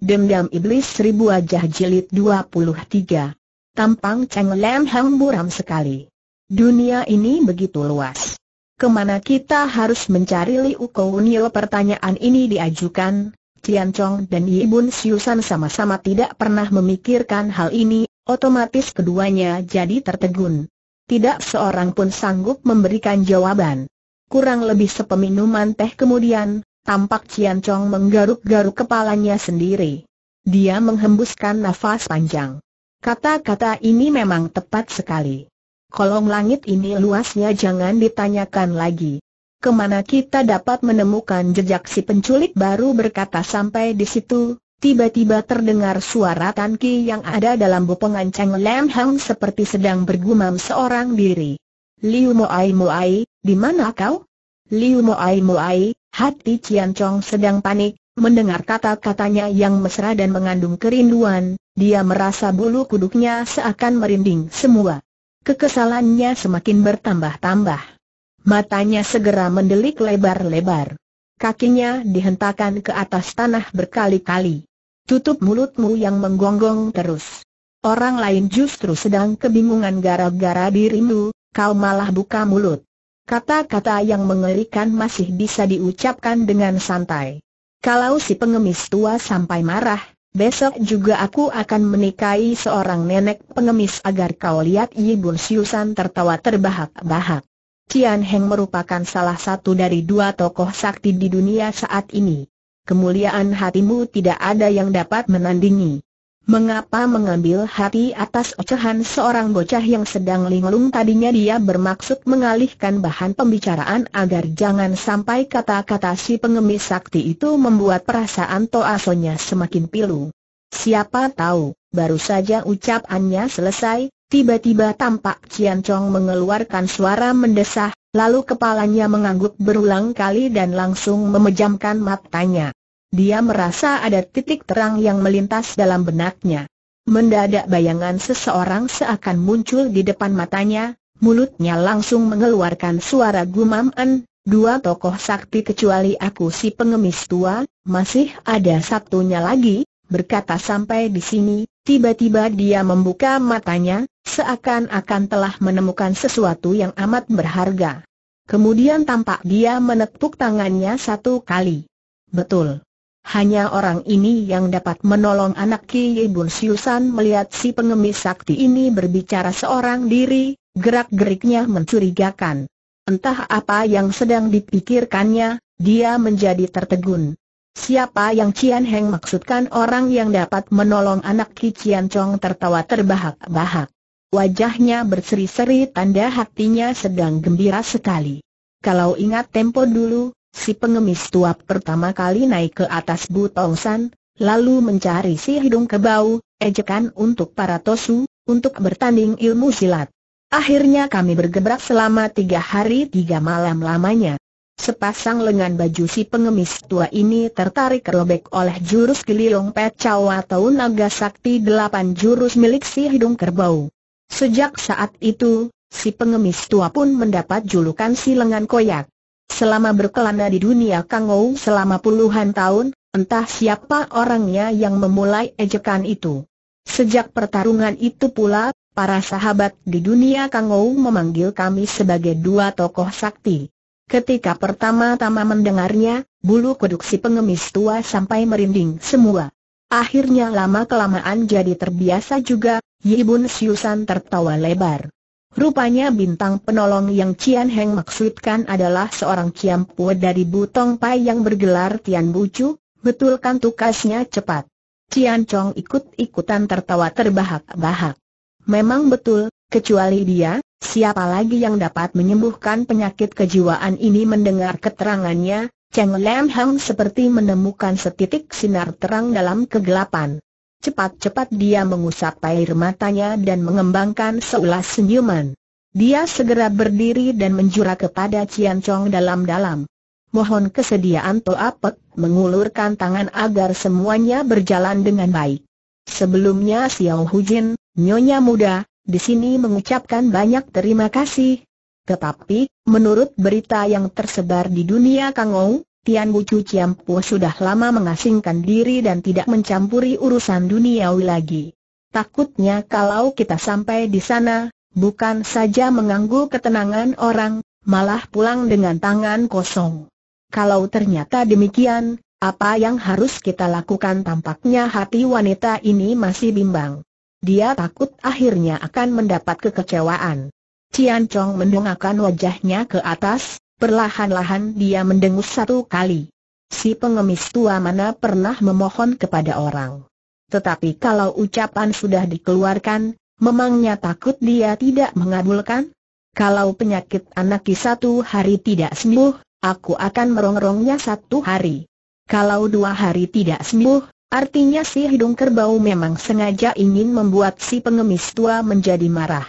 Dendam Iblis Seribu Wajah Jilid 23 Tampang Cheng Lam Hang buram sekali. Dunia ini begitu luas. Kemana kita harus mencari Liu Kounil pertanyaan ini diajukan, Tian Chong dan Yibun Siusan sama-sama tidak pernah memikirkan hal ini, otomatis keduanya jadi tertegun. Tidak seorang pun sanggup memberikan jawaban. Kurang lebih sepeminuman teh kemudian, Tampak Cian Chong menggaruk-garuk kepalanya sendiri. Dia menghembuskan nafas panjang. Kata-kata ini memang tepat sekali. Kolong langit ini luasnya jangan ditanyakan lagi. Kemana kita dapat menemukan jejak si penculik baru berkata sampai di situ, tiba-tiba terdengar suara Tan yang ada dalam bopongan Cheng Lam Hang seperti sedang bergumam seorang diri. Liu Moai Moai, di mana kau? Liu Moai Moai, Hati Cian Chong sedang panik, mendengar kata-katanya yang mesra dan mengandung kerinduan, dia merasa bulu kuduknya seakan merinding semua. Kekesalannya semakin bertambah-tambah. Matanya segera mendelik lebar-lebar. Kakinya dihentakkan ke atas tanah berkali-kali. Tutup mulutmu yang menggonggong terus. Orang lain justru sedang kebingungan gara-gara dirimu, kau malah buka mulut. Kata-kata yang mengerikan masih bisa diucapkan dengan santai. Kalau si pengemis tua sampai marah, besok juga aku akan menikahi seorang nenek pengemis agar kau lihat Yibun Siusan tertawa terbahak-bahak. Cian Heng merupakan salah satu dari dua tokoh sakti di dunia saat ini. Kemuliaan hatimu tidak ada yang dapat menandingi. Mengapa mengambil hati atas ocehan seorang bocah yang sedang linglung tadinya dia bermaksud mengalihkan bahan pembicaraan agar jangan sampai kata-kata si pengemis sakti itu membuat perasaan Toasonya semakin pilu. Siapa tahu, baru saja ucapannya selesai, tiba-tiba tampak Cian Chong mengeluarkan suara mendesah, lalu kepalanya mengangguk berulang kali dan langsung memejamkan matanya. Dia merasa ada titik terang yang melintas dalam benaknya. Mendadak bayangan seseorang seakan muncul di depan matanya, mulutnya langsung mengeluarkan suara gumaman, dua tokoh sakti kecuali aku si pengemis tua, masih ada satunya lagi, berkata sampai di sini, tiba-tiba dia membuka matanya, seakan-akan telah menemukan sesuatu yang amat berharga. Kemudian tampak dia menepuk tangannya satu kali. Betul. Hanya orang ini yang dapat menolong anak Ki Yibun Siusan melihat si pengemis sakti ini berbicara seorang diri, gerak-geriknya mencurigakan. Entah apa yang sedang dipikirkannya, dia menjadi tertegun. Siapa yang Cian Heng maksudkan orang yang dapat menolong anak Ki Cian Chong tertawa terbahak-bahak. Wajahnya berseri-seri tanda hatinya sedang gembira sekali. Kalau ingat tempo dulu, Si pengemis tua pertama kali naik ke atas Butongsan, lalu mencari si hidung kebau, ejekan untuk para tosu, untuk bertanding ilmu silat. Akhirnya kami bergebrak selama tiga hari tiga malam lamanya. Sepasang lengan baju si pengemis tua ini tertarik robek oleh jurus geliong pecau atau naga sakti delapan jurus milik si hidung kerbau. Sejak saat itu, si pengemis tua pun mendapat julukan si lengan koyak. Selama berkelana di dunia Kang Kangou selama puluhan tahun, entah siapa orangnya yang memulai ejekan itu. Sejak pertarungan itu pula, para sahabat di dunia Kang Kangou memanggil kami sebagai dua tokoh sakti. Ketika pertama-tama mendengarnya, bulu kuduk si pengemis tua sampai merinding semua. Akhirnya lama-kelamaan jadi terbiasa juga, Yibun Siusan tertawa lebar. Rupanya bintang penolong yang Cian Heng maksudkan adalah seorang Kiampue dari Butong Pai yang bergelar Tian Bucu, betulkan tukasnya cepat. Cian Chong ikut-ikutan tertawa terbahak-bahak. Memang betul, kecuali dia, siapa lagi yang dapat menyembuhkan penyakit kejiwaan ini mendengar keterangannya, Cheng Lam Hang seperti menemukan setitik sinar terang dalam kegelapan. Cepat-cepat dia mengusap air matanya dan mengembangkan seulas senyuman. Dia segera berdiri dan menjurah kepada Cian Chong dalam-dalam. Mohon kesediaan To Apek mengulurkan tangan agar semuanya berjalan dengan baik. Sebelumnya Xiao Hu Jin, nyonya muda, di sini mengucapkan banyak terima kasih. Tetapi, menurut berita yang tersebar di dunia Kangou, Tian Bucu Ciampu sudah lama mengasingkan diri dan tidak mencampuri urusan duniawi lagi. Takutnya kalau kita sampai di sana, bukan saja mengganggu ketenangan orang, malah pulang dengan tangan kosong. Kalau ternyata demikian, apa yang harus kita lakukan tampaknya hati wanita ini masih bimbang. Dia takut akhirnya akan mendapat kekecewaan. Cian Chong mendongakkan wajahnya ke atas, Perlahan-lahan dia mendengus satu kali. Si pengemis tua mana pernah memohon kepada orang. Tetapi kalau ucapan sudah dikeluarkan, memangnya takut dia tidak mengabulkan? Kalau penyakit anakki satu hari tidak sembuh, aku akan merongrongnya satu hari. Kalau dua hari tidak sembuh, artinya si hidung kerbau memang sengaja ingin membuat si pengemis tua menjadi marah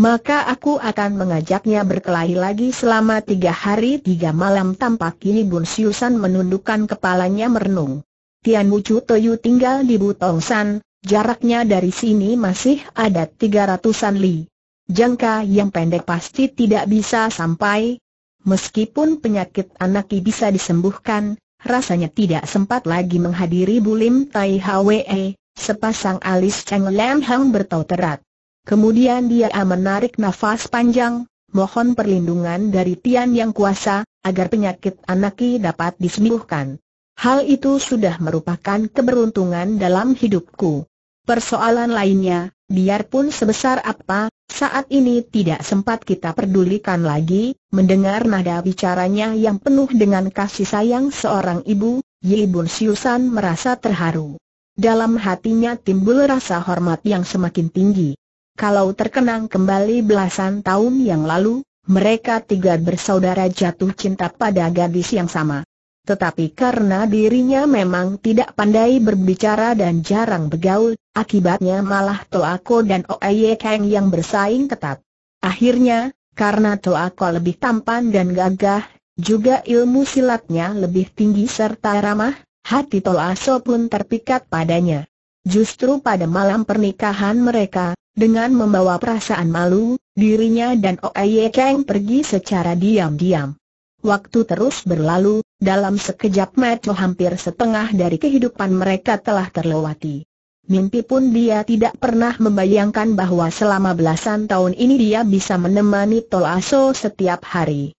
maka aku akan mengajaknya berkelahi lagi selama tiga hari tiga malam tampak kini Bun Siusan menundukkan kepalanya merenung. Tian Chu Toyu tinggal di Butongsan, jaraknya dari sini masih ada tiga ratusan li. Jangka yang pendek pasti tidak bisa sampai. Meskipun penyakit anaknya bisa disembuhkan, rasanya tidak sempat lagi menghadiri Bulim Tai Hwe, sepasang alis Cheng Lam Hang terat. Kemudian dia ah, menarik nafas panjang, mohon perlindungan dari Tian Yang Kuasa, agar penyakit anakki dapat disembuhkan. Hal itu sudah merupakan keberuntungan dalam hidupku. Persoalan lainnya, biarpun sebesar apa, saat ini tidak sempat kita pedulikan lagi, mendengar nada bicaranya yang penuh dengan kasih sayang seorang ibu, Yi Bun Siusan merasa terharu. Dalam hatinya timbul rasa hormat yang semakin tinggi. Kalau terkenang kembali belasan tahun yang lalu, mereka tiga bersaudara jatuh cinta pada gadis yang sama. Tetapi karena dirinya memang tidak pandai berbicara dan jarang bergaul, akibatnya malah Toako dan Oeye Kang yang bersaing ketat. Akhirnya, karena Toako lebih tampan dan gagah, juga ilmu silatnya lebih tinggi serta ramah, hati Toaso pun terpikat padanya. Justru pada malam pernikahan mereka, dengan membawa perasaan malu, dirinya dan Oeye Kang pergi secara diam-diam. Waktu terus berlalu, dalam sekejap mata hampir setengah dari kehidupan mereka telah terlewati. Mimpi pun dia tidak pernah membayangkan bahwa selama belasan tahun ini dia bisa menemani Tolaso setiap hari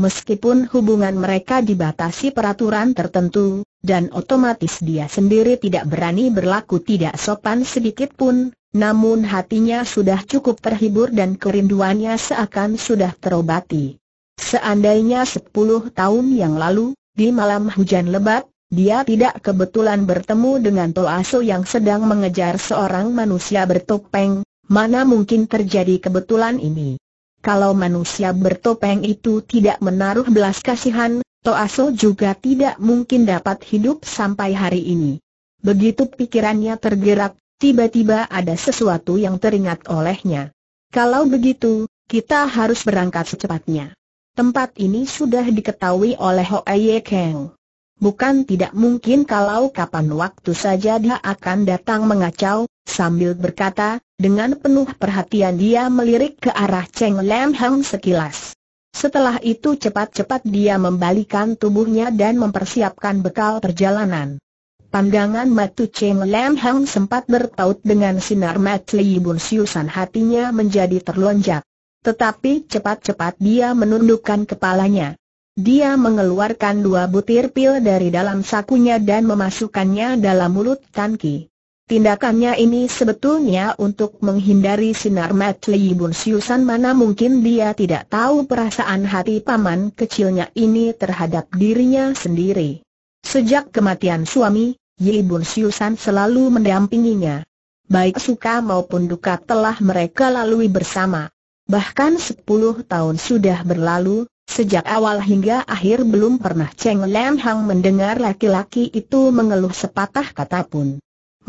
meskipun hubungan mereka dibatasi peraturan tertentu, dan otomatis dia sendiri tidak berani berlaku tidak sopan sedikit pun, namun hatinya sudah cukup terhibur dan kerinduannya seakan sudah terobati. Seandainya 10 tahun yang lalu, di malam hujan lebat, dia tidak kebetulan bertemu dengan Toaso yang sedang mengejar seorang manusia bertopeng, mana mungkin terjadi kebetulan ini. Kalau manusia bertopeng itu tidak menaruh belas kasihan, Toaso juga tidak mungkin dapat hidup sampai hari ini. Begitu pikirannya tergerak, tiba-tiba ada sesuatu yang teringat olehnya. Kalau begitu, kita harus berangkat secepatnya. Tempat ini sudah diketahui oleh Aye Kang. Bukan tidak mungkin kalau kapan waktu saja dia akan datang mengacau, Sambil berkata, dengan penuh perhatian dia melirik ke arah Cheng Lam Hang sekilas. Setelah itu cepat-cepat dia membalikan tubuhnya dan mempersiapkan bekal perjalanan. Pandangan matu Cheng Lam Hang sempat bertaut dengan sinar mata Li Bun Siusan hatinya menjadi terlonjak. Tetapi cepat-cepat dia menundukkan kepalanya. Dia mengeluarkan dua butir pil dari dalam sakunya dan memasukkannya dalam mulut Tan Ki. Tindakannya ini sebetulnya untuk menghindari sinar mata Yibun Siusan mana mungkin dia tidak tahu perasaan hati paman kecilnya ini terhadap dirinya sendiri. Sejak kematian suami, Yibun Siusan selalu mendampinginya. Baik suka maupun duka telah mereka lalui bersama. Bahkan sepuluh tahun sudah berlalu, Sejak awal hingga akhir belum pernah Cheng Lam Hang mendengar laki-laki itu mengeluh sepatah kata pun.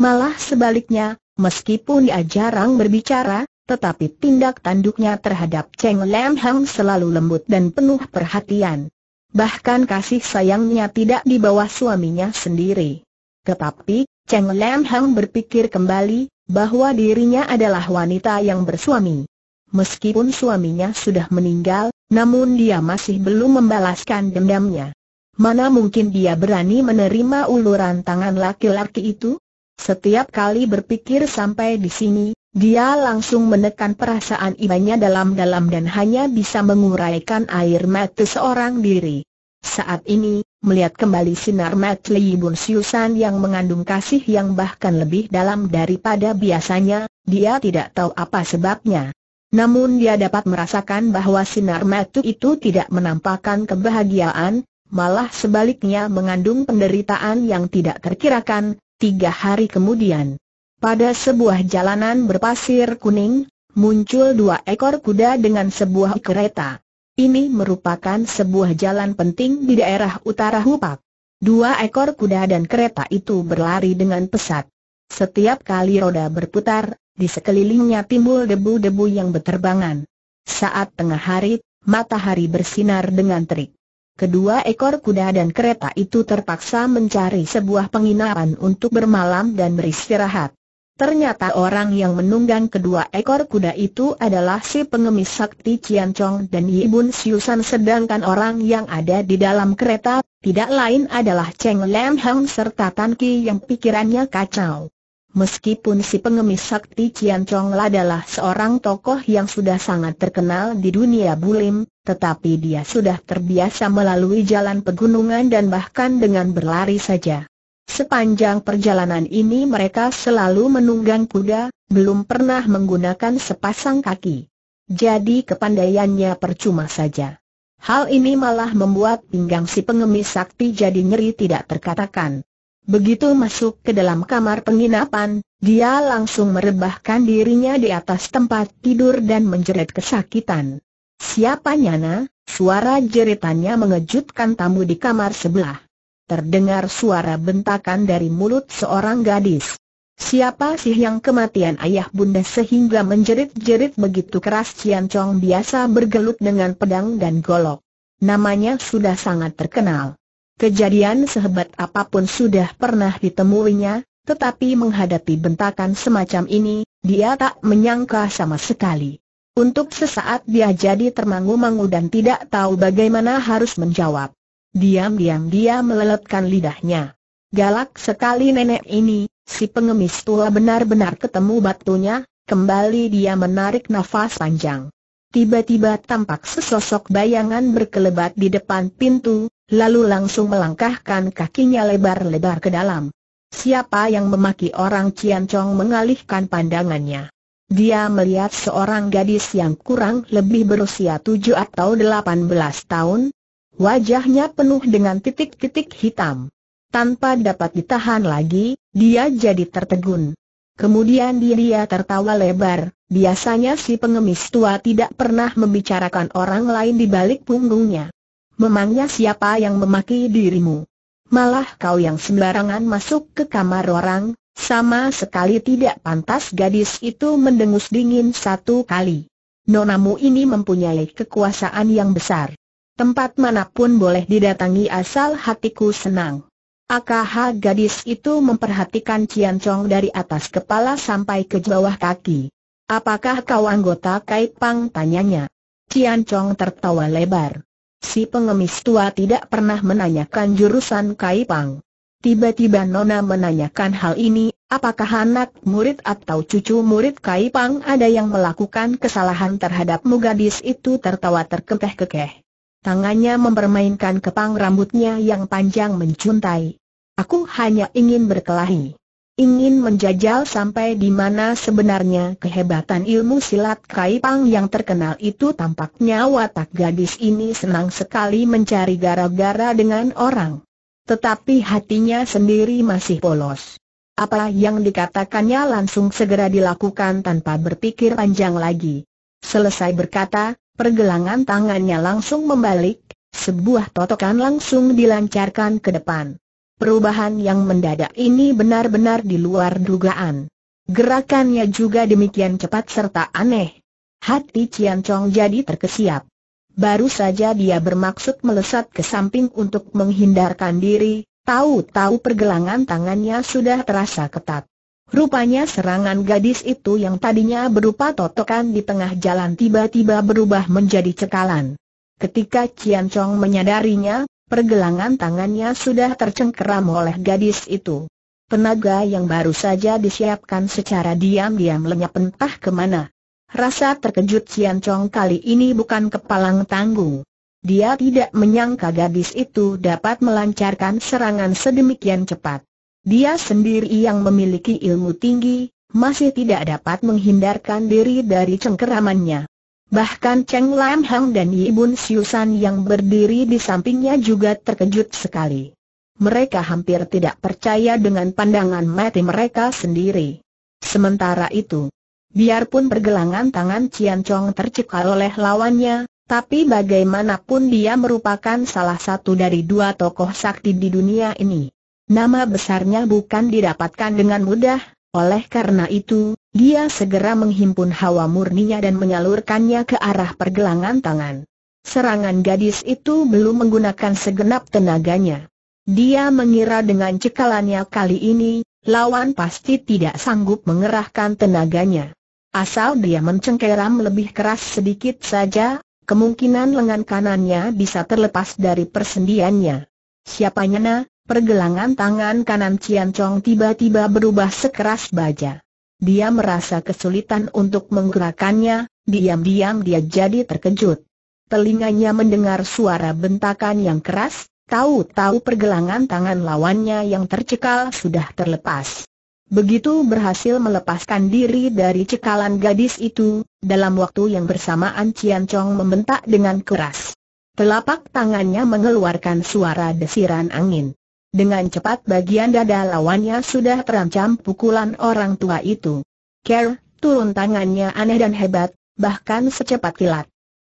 Malah sebaliknya, meskipun dia jarang berbicara, tetapi tindak tanduknya terhadap Cheng Lam Hang selalu lembut dan penuh perhatian. Bahkan kasih sayangnya tidak di bawah suaminya sendiri. Tetapi, Cheng Lam Hang berpikir kembali, bahwa dirinya adalah wanita yang bersuami. Meskipun suaminya sudah meninggal, namun dia masih belum membalaskan dendamnya. Mana mungkin dia berani menerima uluran tangan laki-laki itu? Setiap kali berpikir sampai di sini, dia langsung menekan perasaan ibanya dalam-dalam dan hanya bisa menguraikan air mata seorang diri. Saat ini, melihat kembali sinar mata Li Bun Siusan yang mengandung kasih yang bahkan lebih dalam daripada biasanya, dia tidak tahu apa sebabnya. Namun dia dapat merasakan bahwa sinar mata itu tidak menampakkan kebahagiaan, malah sebaliknya mengandung penderitaan yang tidak terkirakan, Tiga hari kemudian, pada sebuah jalanan berpasir kuning, muncul dua ekor kuda dengan sebuah kereta. Ini merupakan sebuah jalan penting di daerah utara Hupak. Dua ekor kuda dan kereta itu berlari dengan pesat. Setiap kali roda berputar, di sekelilingnya timbul debu-debu yang berterbangan. Saat tengah hari, matahari bersinar dengan terik. Kedua ekor kuda dan kereta itu terpaksa mencari sebuah penginapan untuk bermalam dan beristirahat. Ternyata orang yang menunggang kedua ekor kuda itu adalah si pengemis sakti Cian Chong dan Yibun Siusan sedangkan orang yang ada di dalam kereta, tidak lain adalah Cheng Lam Hang serta Tan Ki yang pikirannya kacau. Meskipun si pengemis sakti Cian Chong adalah seorang tokoh yang sudah sangat terkenal di dunia bulim, tetapi dia sudah terbiasa melalui jalan pegunungan dan bahkan dengan berlari saja. Sepanjang perjalanan ini mereka selalu menunggang kuda, belum pernah menggunakan sepasang kaki. Jadi kepandaiannya percuma saja. Hal ini malah membuat pinggang si pengemis sakti jadi nyeri tidak terkatakan. Begitu masuk ke dalam kamar penginapan, dia langsung merebahkan dirinya di atas tempat tidur dan menjerit kesakitan. Siapa nyana? Suara jeritannya mengejutkan tamu di kamar sebelah. Terdengar suara bentakan dari mulut seorang gadis. Siapa sih yang kematian ayah bunda sehingga menjerit-jerit begitu keras Cian Chong biasa bergelut dengan pedang dan golok. Namanya sudah sangat terkenal. Kejadian sehebat apapun sudah pernah ditemuinya, tetapi menghadapi bentakan semacam ini, dia tak menyangka sama sekali. Untuk sesaat dia jadi termangu-mangu dan tidak tahu bagaimana harus menjawab. Diam-diam dia meleletkan lidahnya. Galak sekali nenek ini, si pengemis tua benar-benar ketemu batunya, kembali dia menarik nafas panjang. Tiba-tiba tampak sesosok bayangan berkelebat di depan pintu, lalu langsung melangkahkan kakinya lebar-lebar ke dalam. Siapa yang memaki orang Ciancong mengalihkan pandangannya. Dia melihat seorang gadis yang kurang lebih berusia tujuh atau delapan belas tahun. Wajahnya penuh dengan titik-titik hitam. Tanpa dapat ditahan lagi, dia jadi tertegun. Kemudian dia tertawa lebar, biasanya si pengemis tua tidak pernah membicarakan orang lain di balik punggungnya. Memangnya siapa yang memaki dirimu? Malah kau yang sembarangan masuk ke kamar orang, sama sekali tidak pantas gadis itu mendengus dingin satu kali. Nonamu ini mempunyai kekuasaan yang besar. Tempat manapun boleh didatangi asal hatiku senang. AKH gadis itu memperhatikan Cian Chong dari atas kepala sampai ke bawah kaki. Apakah kau anggota Kai Kaipang? tanyanya. Cian Chong tertawa lebar. Si pengemis tua tidak pernah menanyakan jurusan Kaipang. Tiba-tiba Nona menanyakan hal ini, apakah anak murid atau cucu murid Kaipang ada yang melakukan kesalahan terhadap Mugadis itu tertawa terkekeh-kekeh. Tangannya mempermainkan kepang rambutnya yang panjang mencuntai. Aku hanya ingin berkelahi ingin menjajal sampai di mana sebenarnya kehebatan ilmu silat kai pang yang terkenal itu tampaknya watak gadis ini senang sekali mencari gara-gara dengan orang. Tetapi hatinya sendiri masih polos. Apa yang dikatakannya langsung segera dilakukan tanpa berpikir panjang lagi. Selesai berkata, pergelangan tangannya langsung membalik, sebuah totokan langsung dilancarkan ke depan. Perubahan yang mendadak ini benar-benar di luar dugaan. Gerakannya juga demikian cepat serta aneh. Hati Cian Chong jadi terkesiap. Baru saja dia bermaksud melesat ke samping untuk menghindarkan diri, tahu-tahu pergelangan tangannya sudah terasa ketat. Rupanya serangan gadis itu yang tadinya berupa totokan di tengah jalan tiba-tiba berubah menjadi cekalan. Ketika Cian Chong menyadarinya, pergelangan tangannya sudah tercengkeram oleh gadis itu. Penaga yang baru saja disiapkan secara diam-diam lenyap entah kemana. Rasa terkejut Sian Chong kali ini bukan kepalang tanggung. Dia tidak menyangka gadis itu dapat melancarkan serangan sedemikian cepat. Dia sendiri yang memiliki ilmu tinggi, masih tidak dapat menghindarkan diri dari cengkeramannya. Bahkan Cheng Lam Hang dan Yibun Siusan yang berdiri di sampingnya juga terkejut sekali. Mereka hampir tidak percaya dengan pandangan mati mereka sendiri. Sementara itu, biarpun pergelangan tangan Cian Chong tercekal oleh lawannya, tapi bagaimanapun dia merupakan salah satu dari dua tokoh sakti di dunia ini. Nama besarnya bukan didapatkan dengan mudah, oleh karena itu, dia segera menghimpun hawa murninya dan menyalurkannya ke arah pergelangan tangan. Serangan gadis itu belum menggunakan segenap tenaganya. Dia mengira dengan cekalannya kali ini, lawan pasti tidak sanggup mengerahkan tenaganya. Asal dia mencengkeram lebih keras sedikit saja, kemungkinan lengan kanannya bisa terlepas dari persendiannya. Siapanya, Pergelangan tangan kanan Cian Chong tiba-tiba berubah sekeras baja. Dia merasa kesulitan untuk menggerakkannya, diam-diam dia jadi terkejut. Telinganya mendengar suara bentakan yang keras, tahu-tahu pergelangan tangan lawannya yang tercekal sudah terlepas. Begitu berhasil melepaskan diri dari cekalan gadis itu, dalam waktu yang bersamaan Cian Chong membentak dengan keras. Telapak tangannya mengeluarkan suara desiran angin. Dengan cepat bagian dada lawannya sudah terancam pukulan orang tua itu. Ker, turun tangannya aneh dan hebat, bahkan secepat kilat.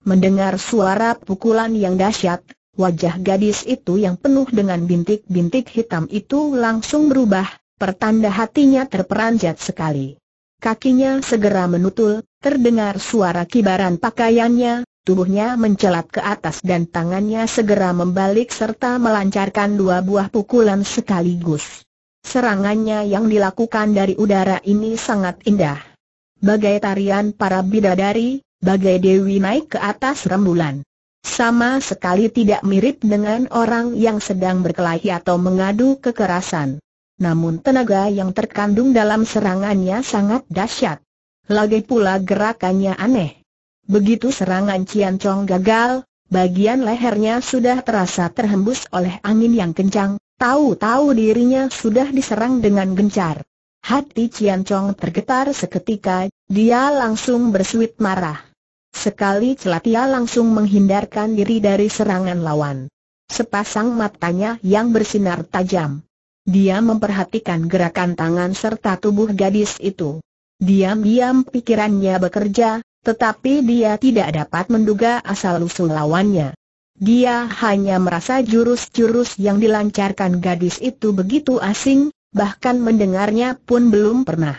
Mendengar suara pukulan yang dahsyat, wajah gadis itu yang penuh dengan bintik-bintik hitam itu langsung berubah, pertanda hatinya terperanjat sekali. Kakinya segera menutul, terdengar suara kibaran pakaiannya, Tubuhnya mencelat ke atas dan tangannya segera membalik serta melancarkan dua buah pukulan sekaligus. Serangannya yang dilakukan dari udara ini sangat indah. Bagai tarian para bidadari, bagai dewi naik ke atas rembulan. Sama sekali tidak mirip dengan orang yang sedang berkelahi atau mengadu kekerasan. Namun tenaga yang terkandung dalam serangannya sangat dahsyat. Lagi pula gerakannya aneh Begitu serangan Cian Chong gagal, bagian lehernya sudah terasa terhembus oleh angin yang kencang, tahu-tahu dirinya sudah diserang dengan gencar. Hati Cian Chong tergetar seketika, dia langsung bersuit marah. Sekali celatia langsung menghindarkan diri dari serangan lawan. Sepasang matanya yang bersinar tajam. Dia memperhatikan gerakan tangan serta tubuh gadis itu. Diam-diam pikirannya bekerja, tetapi dia tidak dapat menduga asal-usul lawannya. Dia hanya merasa jurus-jurus yang dilancarkan gadis itu begitu asing, bahkan mendengarnya pun belum pernah.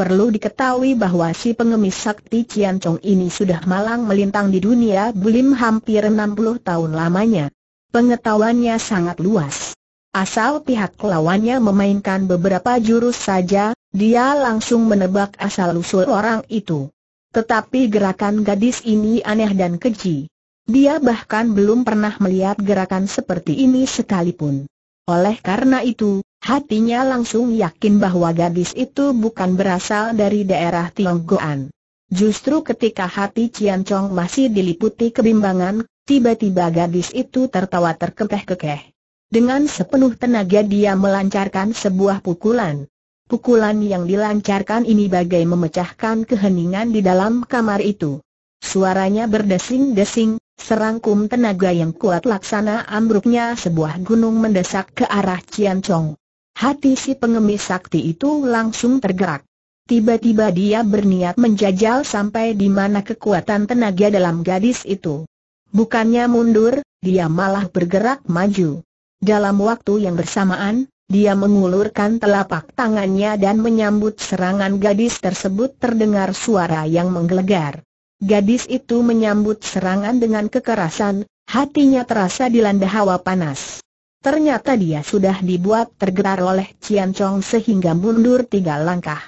Perlu diketahui bahwa si pengemis sakti Cian Chong ini sudah malang melintang di dunia bulim hampir 60 tahun lamanya. Pengetahuannya sangat luas. Asal pihak lawannya memainkan beberapa jurus saja, dia langsung menebak asal-usul orang itu. Tetapi gerakan gadis ini aneh dan keji. Dia bahkan belum pernah melihat gerakan seperti ini sekalipun. Oleh karena itu, hatinya langsung yakin bahwa gadis itu bukan berasal dari daerah Tionggoan. Justru ketika hati Cian Chong masih diliputi kebimbangan, tiba-tiba gadis itu tertawa terkekeh-kekeh. Dengan sepenuh tenaga dia melancarkan sebuah pukulan. Pukulan yang dilancarkan ini bagai memecahkan keheningan di dalam kamar itu. Suaranya berdesing-desing, serangkum tenaga yang kuat laksana ambruknya sebuah gunung mendesak ke arah Cian Chong. Hati si pengemis sakti itu langsung tergerak. Tiba-tiba dia berniat menjajal sampai di mana kekuatan tenaga dalam gadis itu. Bukannya mundur, dia malah bergerak maju. Dalam waktu yang bersamaan, dia mengulurkan telapak tangannya dan menyambut serangan gadis tersebut terdengar suara yang menggelegar. Gadis itu menyambut serangan dengan kekerasan, hatinya terasa dilanda hawa panas. Ternyata dia sudah dibuat tergerar oleh Cian Chong sehingga mundur tiga langkah.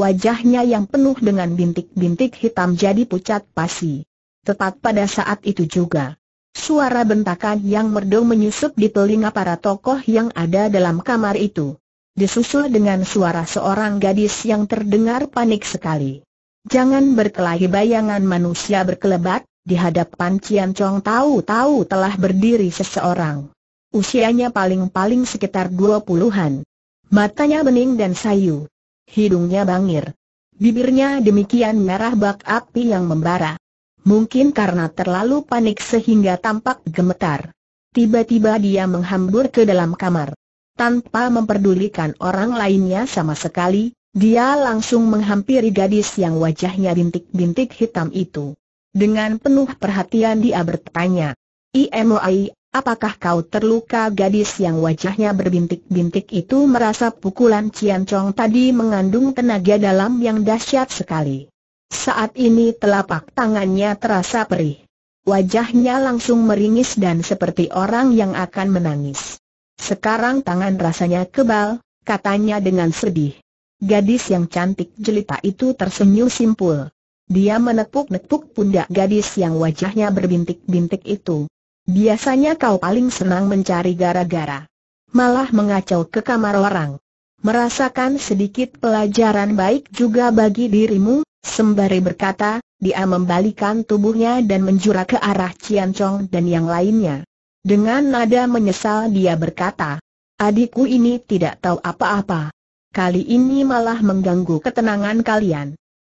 Wajahnya yang penuh dengan bintik-bintik hitam jadi pucat pasi. Tepat pada saat itu juga, Suara bentakan yang merdu menyusup di telinga para tokoh yang ada dalam kamar itu. Disusul dengan suara seorang gadis yang terdengar panik sekali. Jangan berkelahi bayangan manusia berkelebat, di hadapan Cian Chong tahu-tahu telah berdiri seseorang. Usianya paling-paling sekitar dua puluhan. Matanya bening dan sayu. Hidungnya bangir. Bibirnya demikian merah bak api yang membara mungkin karena terlalu panik sehingga tampak gemetar. Tiba-tiba dia menghambur ke dalam kamar. Tanpa memperdulikan orang lainnya sama sekali, dia langsung menghampiri gadis yang wajahnya bintik-bintik hitam itu. Dengan penuh perhatian dia bertanya, IMOI, apakah kau terluka gadis yang wajahnya berbintik-bintik itu merasa pukulan Cian Chong tadi mengandung tenaga dalam yang dahsyat sekali. Saat ini telapak tangannya terasa perih. Wajahnya langsung meringis dan seperti orang yang akan menangis. Sekarang tangan rasanya kebal, katanya dengan sedih. Gadis yang cantik jelita itu tersenyum simpul. Dia menepuk-nepuk pundak gadis yang wajahnya berbintik-bintik itu. Biasanya kau paling senang mencari gara-gara. Malah mengacau ke kamar orang. Merasakan sedikit pelajaran baik juga bagi dirimu, Sembari berkata, dia membalikan tubuhnya dan menjura ke arah Cian Chong dan yang lainnya. Dengan nada menyesal dia berkata, adikku ini tidak tahu apa-apa. Kali ini malah mengganggu ketenangan kalian.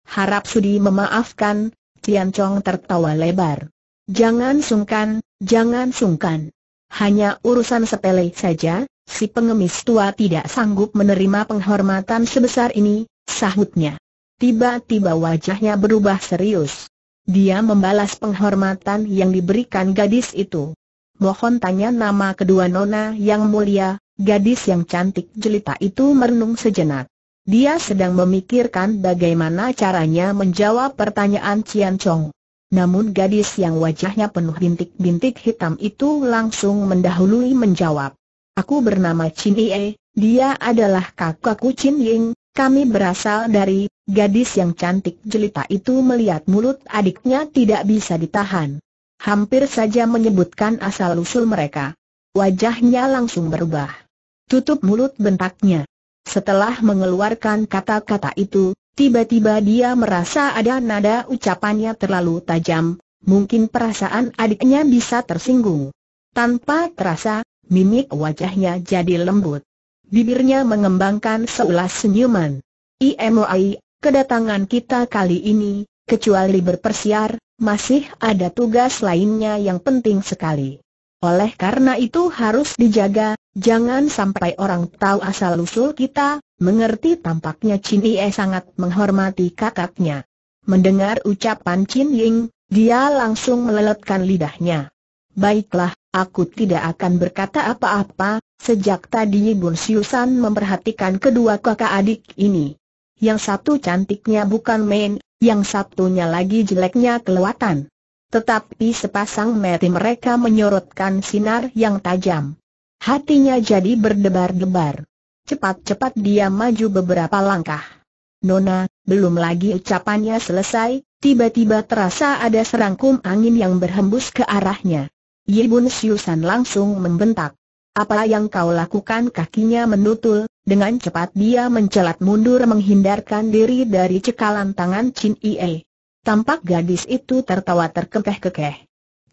Harap Sudi memaafkan, Cian Chong tertawa lebar. Jangan sungkan, jangan sungkan. Hanya urusan sepele saja, si pengemis tua tidak sanggup menerima penghormatan sebesar ini, sahutnya tiba-tiba wajahnya berubah serius. Dia membalas penghormatan yang diberikan gadis itu. Mohon tanya nama kedua nona yang mulia, gadis yang cantik jelita itu merenung sejenak. Dia sedang memikirkan bagaimana caranya menjawab pertanyaan Cian Chong. Namun gadis yang wajahnya penuh bintik-bintik hitam itu langsung mendahului menjawab. Aku bernama Chin Ye, dia adalah kakakku Chin Ying, kami berasal dari, gadis yang cantik jelita itu melihat mulut adiknya tidak bisa ditahan. Hampir saja menyebutkan asal-usul mereka. Wajahnya langsung berubah. Tutup mulut bentaknya. Setelah mengeluarkan kata-kata itu, tiba-tiba dia merasa ada nada ucapannya terlalu tajam, mungkin perasaan adiknya bisa tersinggung. Tanpa terasa, mimik wajahnya jadi lembut bibirnya mengembangkan seulas senyuman. IMOI, kedatangan kita kali ini, kecuali berpersiar, masih ada tugas lainnya yang penting sekali. Oleh karena itu harus dijaga, jangan sampai orang tahu asal-usul kita, mengerti tampaknya Chin Ie sangat menghormati kakaknya. Mendengar ucapan Chin Ying, dia langsung meleletkan lidahnya. Baiklah, aku tidak akan berkata apa-apa, sejak tadi Bun Siusan memperhatikan kedua kakak adik ini. Yang satu cantiknya bukan main, yang satunya lagi jeleknya kelewatan. Tetapi sepasang mata mereka menyorotkan sinar yang tajam. Hatinya jadi berdebar-debar. Cepat-cepat dia maju beberapa langkah. Nona, belum lagi ucapannya selesai, tiba-tiba terasa ada serangkum angin yang berhembus ke arahnya. Yibun Siusan langsung membentak. Apa yang kau lakukan kakinya menutul, dengan cepat dia mencelat mundur menghindarkan diri dari cekalan tangan Chin Ie. Tampak gadis itu tertawa terkekeh-kekeh.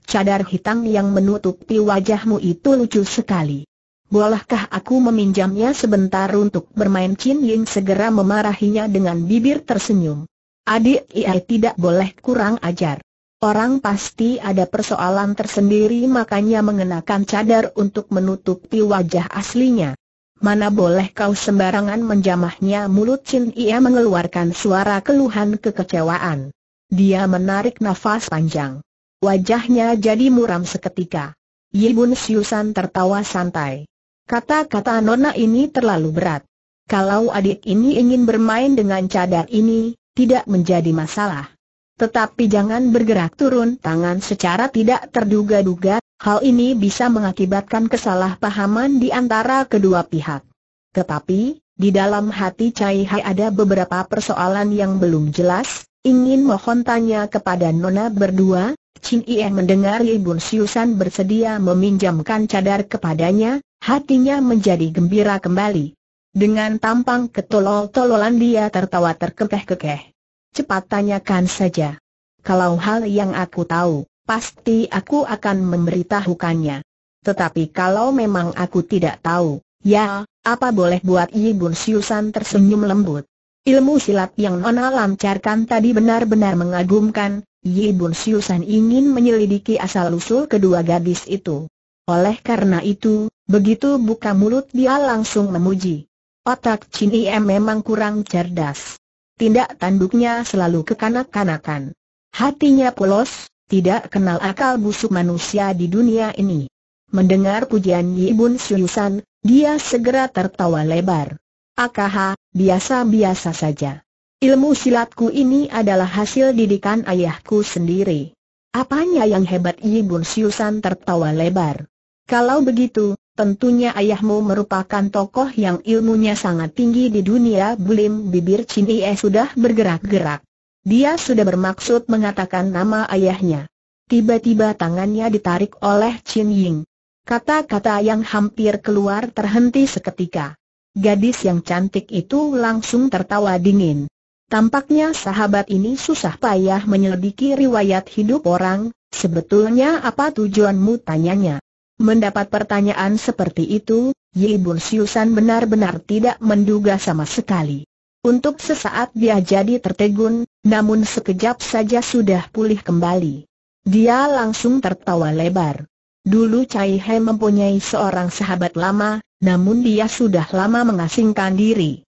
Cadar hitam yang menutupi wajahmu itu lucu sekali. Bolehkah aku meminjamnya sebentar untuk bermain Chin Ying segera memarahinya dengan bibir tersenyum. Adik Ie tidak boleh kurang ajar. Orang pasti ada persoalan tersendiri makanya mengenakan cadar untuk menutupi wajah aslinya. Mana boleh kau sembarangan menjamahnya mulut Chin Ia mengeluarkan suara keluhan kekecewaan. Dia menarik nafas panjang. Wajahnya jadi muram seketika. Yibun Siusan tertawa santai. Kata-kata nona ini terlalu berat. Kalau adik ini ingin bermain dengan cadar ini, tidak menjadi masalah. Tetapi jangan bergerak turun tangan secara tidak terduga-duga, hal ini bisa mengakibatkan kesalahpahaman di antara kedua pihak. Tetapi, di dalam hati Cai Hai ada beberapa persoalan yang belum jelas, ingin mohon tanya kepada Nona berdua, Chin Ie mendengar Ibu Siusan bersedia meminjamkan cadar kepadanya, hatinya menjadi gembira kembali. Dengan tampang ketolol-tololan dia tertawa terkekeh-kekeh. Cepat tanyakan saja. Kalau hal yang aku tahu, pasti aku akan memberitahukannya. Tetapi kalau memang aku tidak tahu, ya, apa boleh buat Ibu Siusan tersenyum lembut. Ilmu silat yang Nona lancarkan tadi benar-benar mengagumkan, Ibu Siusan ingin menyelidiki asal-usul kedua gadis itu. Oleh karena itu, begitu buka mulut dia langsung memuji. Otak Chin Ie memang kurang cerdas tindak tanduknya selalu kekanak-kanakan. Hatinya polos, tidak kenal akal busuk manusia di dunia ini. Mendengar pujian Yibun Suyusan, dia segera tertawa lebar. Akaha, biasa-biasa saja. Ilmu silatku ini adalah hasil didikan ayahku sendiri. Apanya yang hebat Yibun Siusan tertawa lebar. Kalau begitu, Tentunya ayahmu merupakan tokoh yang ilmunya sangat tinggi di dunia Bulim bibir Chin Ie sudah bergerak-gerak. Dia sudah bermaksud mengatakan nama ayahnya. Tiba-tiba tangannya ditarik oleh Chin Ying. Kata-kata yang hampir keluar terhenti seketika. Gadis yang cantik itu langsung tertawa dingin. Tampaknya sahabat ini susah payah menyelidiki riwayat hidup orang, sebetulnya apa tujuanmu tanyanya. Mendapat pertanyaan seperti itu, Yi Bun Siusan benar-benar tidak menduga sama sekali. Untuk sesaat dia jadi tertegun, namun sekejap saja sudah pulih kembali. Dia langsung tertawa lebar. Dulu Cai He mempunyai seorang sahabat lama, namun dia sudah lama mengasingkan diri.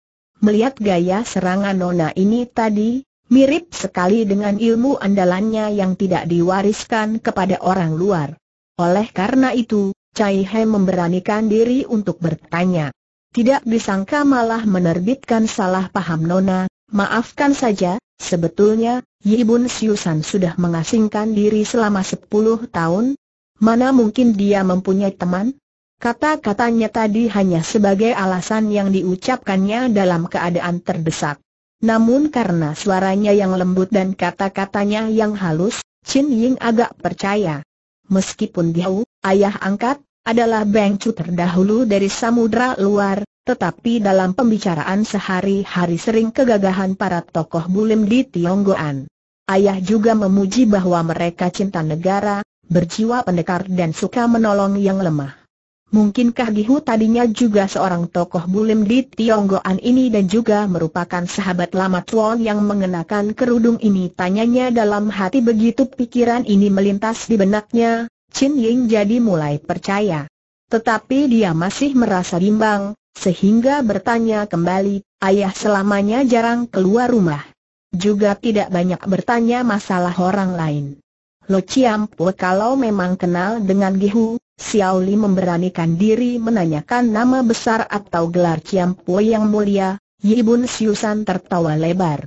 Melihat gaya serangan Nona ini tadi, mirip sekali dengan ilmu andalannya yang tidak diwariskan kepada orang luar. Oleh karena itu, Cai He memberanikan diri untuk bertanya. Tidak disangka malah menerbitkan salah paham Nona, maafkan saja, sebetulnya, Yi Yibun Siusan sudah mengasingkan diri selama sepuluh tahun. Mana mungkin dia mempunyai teman? Kata-katanya tadi hanya sebagai alasan yang diucapkannya dalam keadaan terdesak. Namun karena suaranya yang lembut dan kata-katanya yang halus, Chin Ying agak percaya meskipun Biau, ayah angkat, adalah bengcu terdahulu dari samudra luar, tetapi dalam pembicaraan sehari-hari sering kegagahan para tokoh bulim di Tionggoan. Ayah juga memuji bahwa mereka cinta negara, berjiwa pendekar dan suka menolong yang lemah. Mungkinkah Gihu tadinya juga seorang tokoh bulim di Tionggoan ini dan juga merupakan sahabat lama Tuan yang mengenakan kerudung ini? Tanyanya dalam hati begitu pikiran ini melintas di benaknya, Chin Ying jadi mulai percaya. Tetapi dia masih merasa bimbang, sehingga bertanya kembali, ayah selamanya jarang keluar rumah. Juga tidak banyak bertanya masalah orang lain. Lo Chiam Po kalau memang kenal dengan Gihu, Xiao Li memberanikan diri menanyakan nama besar atau gelar Chiam Po yang mulia, Yibun Siusan tertawa lebar.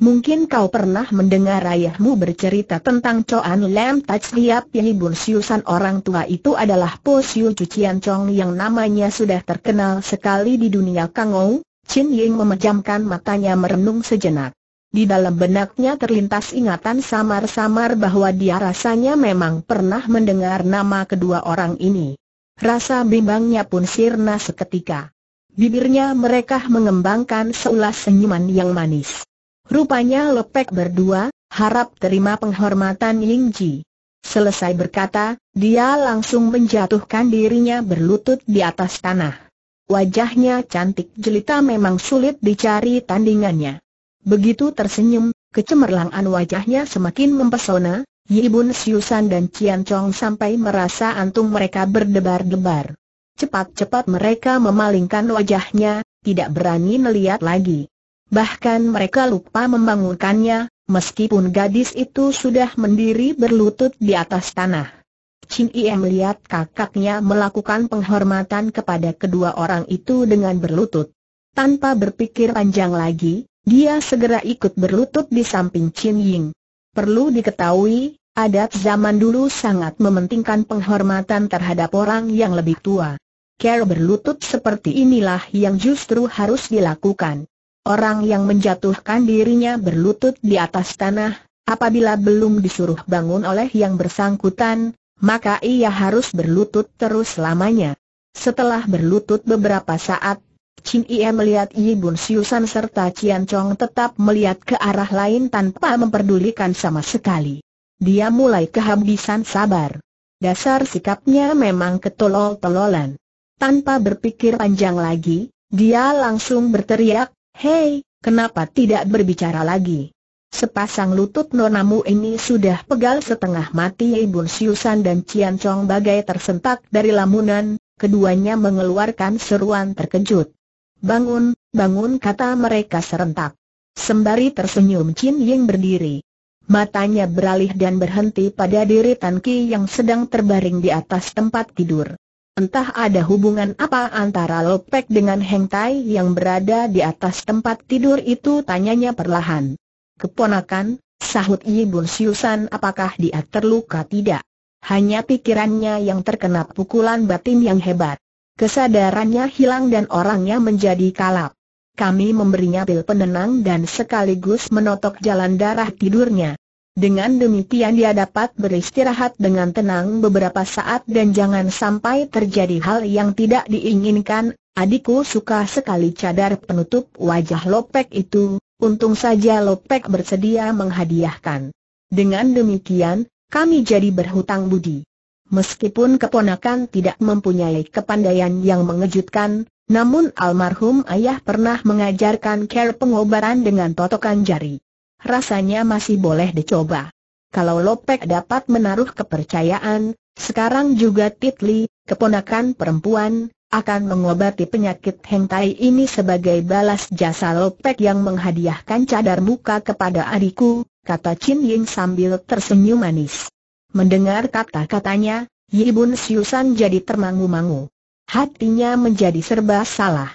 Mungkin kau pernah mendengar ayahmu bercerita tentang Choan Lam Taj Liap Yibun Siusan orang tua itu adalah Po Siu Cucian Chong yang namanya sudah terkenal sekali di dunia Kangou, Chin Ying memejamkan matanya merenung sejenak. Di dalam benaknya terlintas ingatan samar-samar bahwa dia rasanya memang pernah mendengar nama kedua orang ini. Rasa bimbangnya pun sirna seketika. Bibirnya mereka mengembangkan seulas senyuman yang manis. Rupanya lepek berdua, harap terima penghormatan Ying Ji. Selesai berkata, dia langsung menjatuhkan dirinya berlutut di atas tanah. Wajahnya cantik jelita memang sulit dicari tandingannya. Begitu tersenyum, kecemerlangan wajahnya semakin mempesona, Yibun Siusan dan Cian Chong sampai merasa antung mereka berdebar-debar. Cepat-cepat mereka memalingkan wajahnya, tidak berani melihat lagi. Bahkan mereka lupa membangunkannya, meskipun gadis itu sudah mendiri berlutut di atas tanah. Chin Ie melihat kakaknya melakukan penghormatan kepada kedua orang itu dengan berlutut. Tanpa berpikir panjang lagi, dia segera ikut berlutut di samping Chin Ying. Perlu diketahui, adat zaman dulu sangat mementingkan penghormatan terhadap orang yang lebih tua. Care berlutut seperti inilah yang justru harus dilakukan. Orang yang menjatuhkan dirinya berlutut di atas tanah, apabila belum disuruh bangun oleh yang bersangkutan, maka ia harus berlutut terus selamanya. Setelah berlutut beberapa saat, Chin Ie melihat Yi Bun Siusan serta Cian Chong tetap melihat ke arah lain tanpa memperdulikan sama sekali. Dia mulai kehabisan sabar. Dasar sikapnya memang ketolol-tololan. Tanpa berpikir panjang lagi, dia langsung berteriak, Hei, kenapa tidak berbicara lagi? Sepasang lutut nonamu ini sudah pegal setengah mati Ibun Siusan dan Cian Chong bagai tersentak dari lamunan, keduanya mengeluarkan seruan terkejut. Bangun, bangun kata mereka serentak. Sembari tersenyum Chin Ying berdiri. Matanya beralih dan berhenti pada diri Tan Ki yang sedang terbaring di atas tempat tidur. Entah ada hubungan apa antara Lopek dengan Heng Tai yang berada di atas tempat tidur itu tanyanya perlahan. Keponakan, sahut Yi Siusan apakah dia terluka tidak? Hanya pikirannya yang terkena pukulan batin yang hebat. Kesadarannya hilang dan orangnya menjadi kalap. Kami memberinya pil penenang dan sekaligus menotok jalan darah tidurnya. Dengan demikian dia dapat beristirahat dengan tenang beberapa saat dan jangan sampai terjadi hal yang tidak diinginkan. Adikku suka sekali cadar penutup wajah Lopek itu, untung saja Lopek bersedia menghadiahkan. Dengan demikian, kami jadi berhutang budi. Meskipun keponakan tidak mempunyai kepandaian yang mengejutkan, namun almarhum ayah pernah mengajarkan care pengobaran dengan totokan jari. Rasanya masih boleh dicoba. Kalau Lopek dapat menaruh kepercayaan, sekarang juga Titli, keponakan perempuan, akan mengobati penyakit hentai ini sebagai balas jasa Lopek yang menghadiahkan cadar muka kepada adikku, kata Chin Ying sambil tersenyum manis. Mendengar kata-katanya, Yibun Siusan jadi termangu-mangu. Hatinya menjadi serba salah.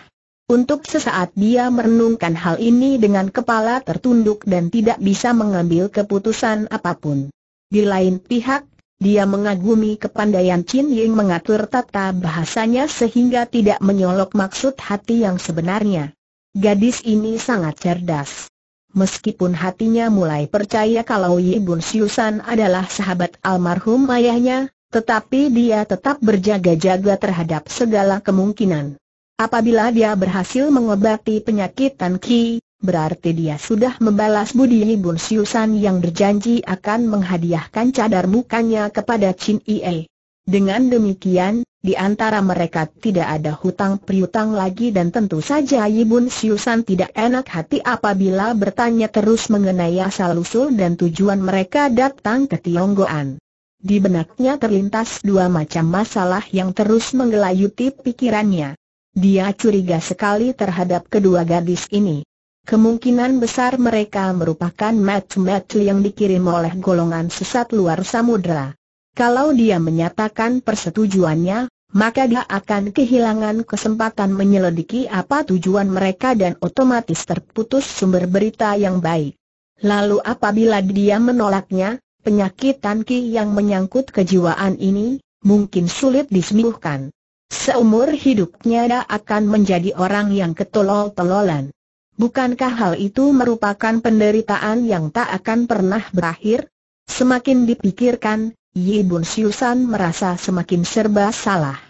Untuk sesaat dia merenungkan hal ini dengan kepala tertunduk dan tidak bisa mengambil keputusan apapun. Di lain pihak, dia mengagumi kepandaian Chin Ying mengatur tata bahasanya sehingga tidak menyolok maksud hati yang sebenarnya. Gadis ini sangat cerdas. Meskipun hatinya mulai percaya kalau Yi Bun Siusan adalah sahabat almarhum ayahnya, tetapi dia tetap berjaga-jaga terhadap segala kemungkinan. Apabila dia berhasil mengobati penyakit Tan Ki, berarti dia sudah membalas budi Yi Bun Siusan yang berjanji akan menghadiahkan cadar mukanya kepada Chin Ie. Dengan demikian, di antara mereka tidak ada hutang priutang lagi dan tentu saja Yibun Siusan tidak enak hati apabila bertanya terus mengenai asal-usul dan tujuan mereka datang ke Tionggoan. Di benaknya terlintas dua macam masalah yang terus menggelayuti pikirannya. Dia curiga sekali terhadap kedua gadis ini. Kemungkinan besar mereka merupakan match-match yang dikirim oleh golongan sesat luar samudera. Kalau dia menyatakan persetujuannya, maka dia akan kehilangan kesempatan menyelidiki apa tujuan mereka dan otomatis terputus sumber berita yang baik. Lalu apabila dia menolaknya, penyakit Tanki yang menyangkut kejiwaan ini, mungkin sulit disembuhkan. Seumur hidupnya dia akan menjadi orang yang ketolol-tololan. Bukankah hal itu merupakan penderitaan yang tak akan pernah berakhir? Semakin dipikirkan, Yi Bun Siusan merasa semakin serba salah.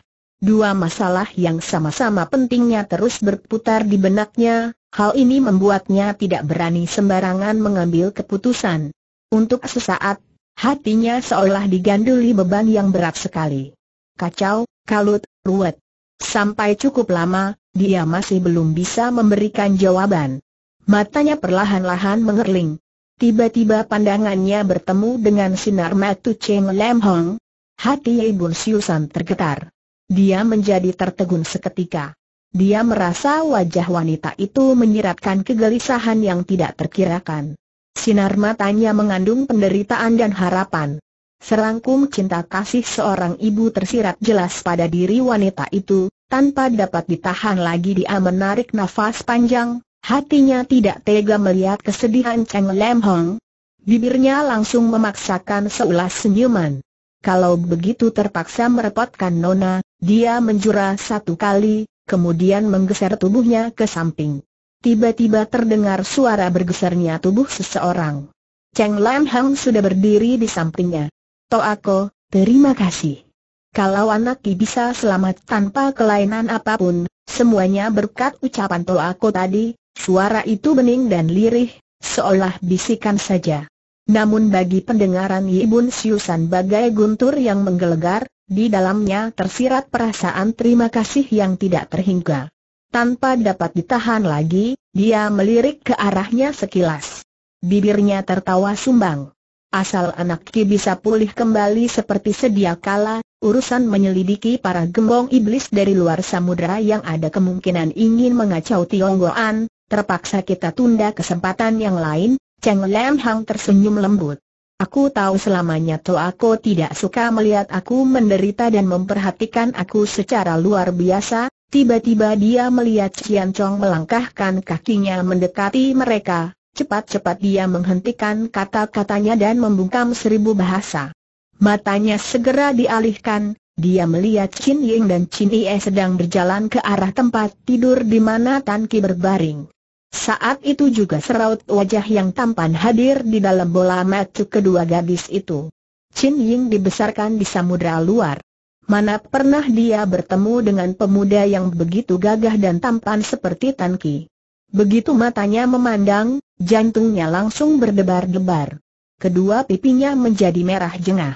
Dua masalah yang sama-sama pentingnya terus berputar di benaknya, hal ini membuatnya tidak berani sembarangan mengambil keputusan. Untuk sesaat, hatinya seolah diganduli beban yang berat sekali. Kacau, kalut, ruwet. Sampai cukup lama, dia masih belum bisa memberikan jawaban. Matanya perlahan-lahan mengerling. Tiba-tiba pandangannya bertemu dengan sinar matu Cheng Lam Hong. Hati ibu Siusan tergetar. Dia menjadi tertegun seketika. Dia merasa wajah wanita itu menyiratkan kegelisahan yang tidak terkirakan. Sinar matanya mengandung penderitaan dan harapan. Serangkum cinta kasih seorang ibu tersirat jelas pada diri wanita itu, tanpa dapat ditahan lagi dia menarik nafas panjang, hatinya tidak tega melihat kesedihan Cheng Lem Hong. Bibirnya langsung memaksakan seulas senyuman. Kalau begitu terpaksa merepotkan Nona, dia menjura satu kali, kemudian menggeser tubuhnya ke samping. Tiba-tiba terdengar suara bergesernya tubuh seseorang. Cheng Lan Hang sudah berdiri di sampingnya. Toako, terima kasih. Kalau anak bisa selamat tanpa kelainan apapun, semuanya berkat ucapan Toako tadi, suara itu bening dan lirih, seolah bisikan saja. Namun bagi pendengaran Yibun Siusan bagai guntur yang menggelegar, di dalamnya tersirat perasaan terima kasih yang tidak terhingga. Tanpa dapat ditahan lagi, dia melirik ke arahnya sekilas. Bibirnya tertawa sumbang. Asal anak Ki bisa pulih kembali seperti sedia kala, urusan menyelidiki para gembong iblis dari luar samudera yang ada kemungkinan ingin mengacau Tionggoan, terpaksa kita tunda kesempatan yang lain, Cheng Lam Hang tersenyum lembut. Aku tahu selamanya Toa aku tidak suka melihat aku menderita dan memperhatikan aku secara luar biasa, tiba-tiba dia melihat Cian Chong melangkahkan kakinya mendekati mereka, cepat-cepat dia menghentikan kata-katanya dan membungkam seribu bahasa. Matanya segera dialihkan, dia melihat Chin Ying dan Chin Ie sedang berjalan ke arah tempat tidur di mana Tan Ki berbaring. Saat itu juga seraut wajah yang tampan hadir di dalam bola mata kedua gadis itu. Chin Ying dibesarkan di samudra luar. Mana pernah dia bertemu dengan pemuda yang begitu gagah dan tampan seperti Tan Ki. Begitu matanya memandang, jantungnya langsung berdebar-debar. Kedua pipinya menjadi merah jengah.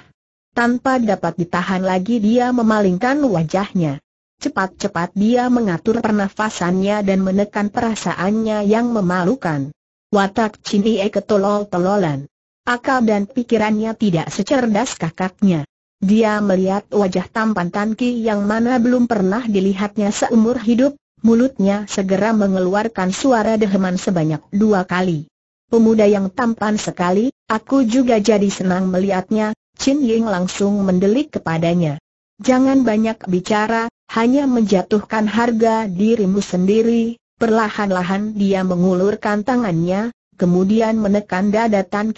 Tanpa dapat ditahan lagi dia memalingkan wajahnya. Cepat-cepat dia mengatur pernafasannya dan menekan perasaannya yang memalukan. Watak Chin Ie ketolol-tololan. Akal dan pikirannya tidak secerdas kakaknya. Dia melihat wajah tampan Tan Ki yang mana belum pernah dilihatnya seumur hidup, mulutnya segera mengeluarkan suara deheman sebanyak dua kali. Pemuda yang tampan sekali, aku juga jadi senang melihatnya, Chin Ying langsung mendelik kepadanya. Jangan banyak bicara, hanya menjatuhkan harga dirimu sendiri, perlahan-lahan dia mengulurkan tangannya, kemudian menekan dada Tan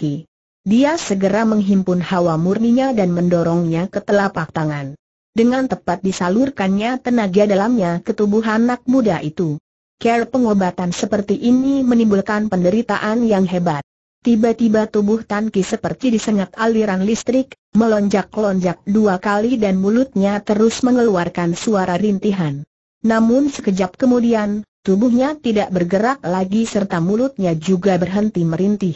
Dia segera menghimpun hawa murninya dan mendorongnya ke telapak tangan. Dengan tepat disalurkannya tenaga dalamnya ke tubuh anak muda itu. Care pengobatan seperti ini menimbulkan penderitaan yang hebat. Tiba-tiba tubuh Tan Ki seperti disengat aliran listrik, melonjak-lonjak dua kali dan mulutnya terus mengeluarkan suara rintihan. Namun sekejap kemudian, tubuhnya tidak bergerak lagi serta mulutnya juga berhenti merintih.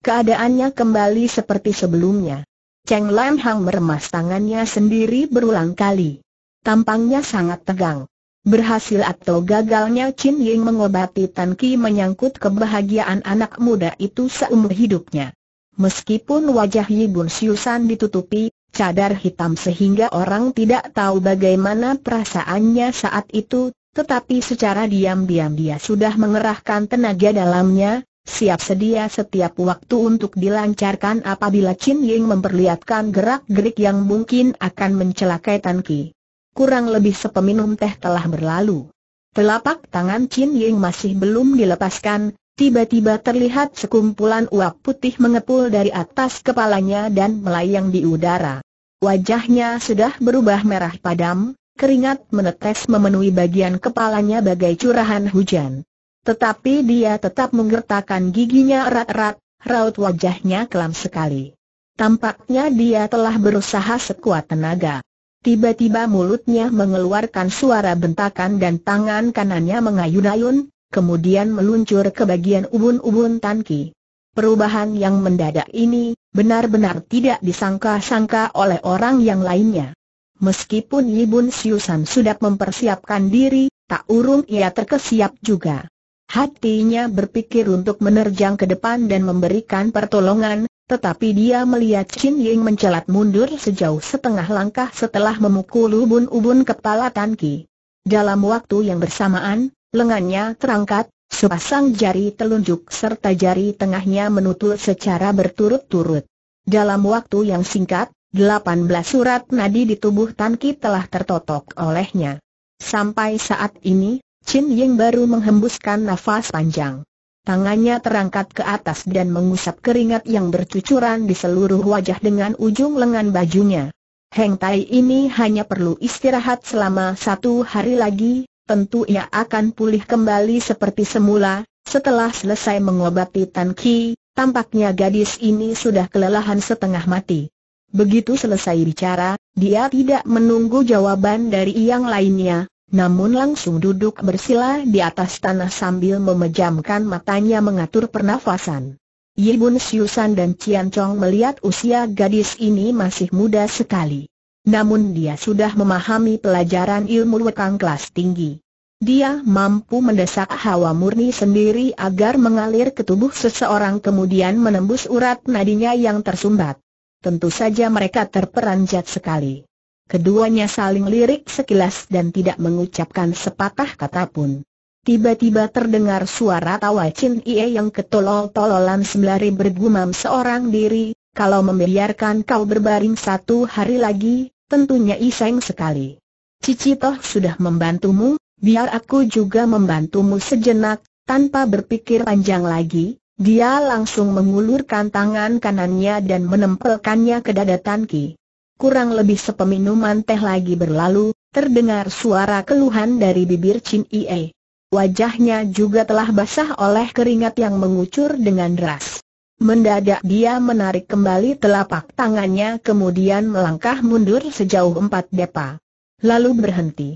Keadaannya kembali seperti sebelumnya. Cheng Lam Hang meremas tangannya sendiri berulang kali. Tampangnya sangat tegang. Berhasil atau gagalnya Chin Ying mengobati Tan Ki menyangkut kebahagiaan anak muda itu seumur hidupnya. Meskipun wajah Yibun Siusan ditutupi, cadar hitam sehingga orang tidak tahu bagaimana perasaannya saat itu, tetapi secara diam-diam dia sudah mengerahkan tenaga dalamnya, siap sedia setiap waktu untuk dilancarkan apabila Chin Ying memperlihatkan gerak-gerik yang mungkin akan mencelakai Tan Ki kurang lebih sepeminum teh telah berlalu. Telapak tangan Chin Ying masih belum dilepaskan, tiba-tiba terlihat sekumpulan uap putih mengepul dari atas kepalanya dan melayang di udara. Wajahnya sudah berubah merah padam, keringat menetes memenuhi bagian kepalanya bagai curahan hujan. Tetapi dia tetap menggertakkan giginya erat-erat, raut wajahnya kelam sekali. Tampaknya dia telah berusaha sekuat tenaga. Tiba-tiba mulutnya mengeluarkan suara bentakan dan tangan kanannya mengayun-ayun, kemudian meluncur ke bagian ubun-ubun Tanki. Perubahan yang mendadak ini, benar-benar tidak disangka-sangka oleh orang yang lainnya. Meskipun Yibun Siusan sudah mempersiapkan diri, tak urung ia terkesiap juga. Hatinya berpikir untuk menerjang ke depan dan memberikan pertolongan, tetapi dia melihat Chin Ying mencelat mundur sejauh setengah langkah setelah memukul ubun-ubun kepala Tan Ki. Dalam waktu yang bersamaan, lengannya terangkat, sepasang jari telunjuk serta jari tengahnya menutul secara berturut-turut. Dalam waktu yang singkat, 18 surat nadi di tubuh Tan Ki telah tertotok olehnya. Sampai saat ini, Chin Ying baru menghembuskan nafas panjang. Tangannya terangkat ke atas dan mengusap keringat yang bercucuran di seluruh wajah dengan ujung lengan bajunya. Heng Tai ini hanya perlu istirahat selama satu hari lagi, tentu ia akan pulih kembali seperti semula. Setelah selesai mengobati Tan Ki, tampaknya gadis ini sudah kelelahan setengah mati. Begitu selesai bicara, dia tidak menunggu jawaban dari yang lainnya, namun langsung duduk bersila di atas tanah sambil memejamkan matanya mengatur pernafasan. Yibun Siusan dan Cian Chong melihat usia gadis ini masih muda sekali. Namun dia sudah memahami pelajaran ilmu wekang kelas tinggi. Dia mampu mendesak hawa murni sendiri agar mengalir ke tubuh seseorang kemudian menembus urat nadinya yang tersumbat. Tentu saja mereka terperanjat sekali. Keduanya saling lirik sekilas dan tidak mengucapkan sepatah kata pun. Tiba-tiba terdengar suara tawa Chin Ie yang ketolol-tololan sembari bergumam seorang diri, kalau membiarkan kau berbaring satu hari lagi, tentunya iseng sekali. Cici toh sudah membantumu, biar aku juga membantumu sejenak, tanpa berpikir panjang lagi, dia langsung mengulurkan tangan kanannya dan menempelkannya ke dada Tan Ki. Kurang lebih sepeminuman teh lagi berlalu, terdengar suara keluhan dari bibir Chin Ie. Wajahnya juga telah basah oleh keringat yang mengucur dengan deras. Mendadak dia menarik kembali telapak tangannya kemudian melangkah mundur sejauh empat depa. Lalu berhenti.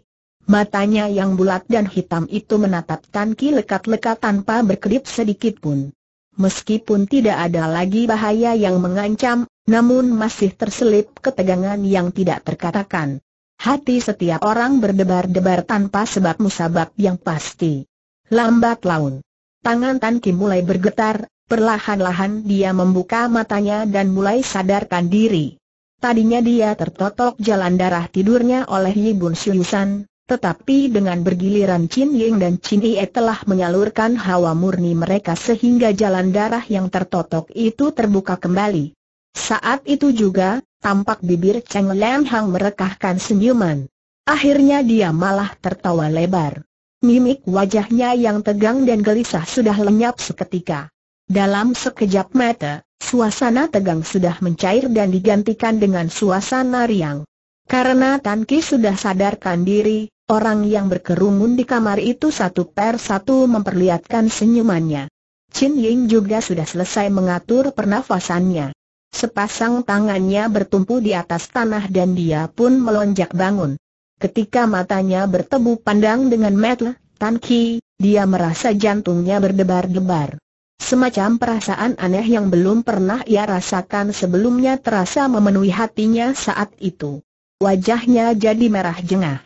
Matanya yang bulat dan hitam itu menatap Tan lekat-lekat tanpa berkedip sedikit pun. Meskipun tidak ada lagi bahaya yang mengancam, namun masih terselip ketegangan yang tidak terkatakan. Hati setiap orang berdebar-debar tanpa sebab musabab yang pasti. Lambat laun. Tangan Tan Kim mulai bergetar, perlahan-lahan dia membuka matanya dan mulai sadarkan diri. Tadinya dia tertotok jalan darah tidurnya oleh Yibun Siusan, tetapi dengan bergiliran Chin Ying dan Chin Ie telah menyalurkan hawa murni mereka sehingga jalan darah yang tertotok itu terbuka kembali. Saat itu juga, tampak bibir Cheng Lam Hang merekahkan senyuman. Akhirnya dia malah tertawa lebar. Mimik wajahnya yang tegang dan gelisah sudah lenyap seketika. Dalam sekejap mata, suasana tegang sudah mencair dan digantikan dengan suasana riang. Karena Tan Ki sudah sadarkan diri, orang yang berkerumun di kamar itu satu per satu memperlihatkan senyumannya. Chin Ying juga sudah selesai mengatur pernafasannya. Sepasang tangannya bertumpu di atas tanah dan dia pun melonjak bangun. Ketika matanya bertemu pandang dengan Metle, Tan Ki, dia merasa jantungnya berdebar-debar. Semacam perasaan aneh yang belum pernah ia rasakan sebelumnya terasa memenuhi hatinya saat itu. Wajahnya jadi merah jengah.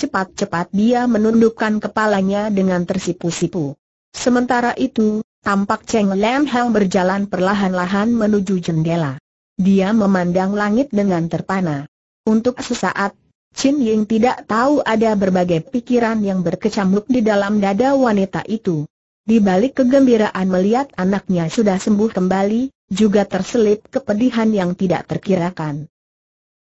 Cepat-cepat dia menundukkan kepalanya dengan tersipu-sipu. Sementara itu, Tampak Cheng Lam Hang berjalan perlahan-lahan menuju jendela. Dia memandang langit dengan terpana. Untuk sesaat, Chin Ying tidak tahu ada berbagai pikiran yang berkecamuk di dalam dada wanita itu. Di balik kegembiraan melihat anaknya sudah sembuh kembali, juga terselip kepedihan yang tidak terkirakan.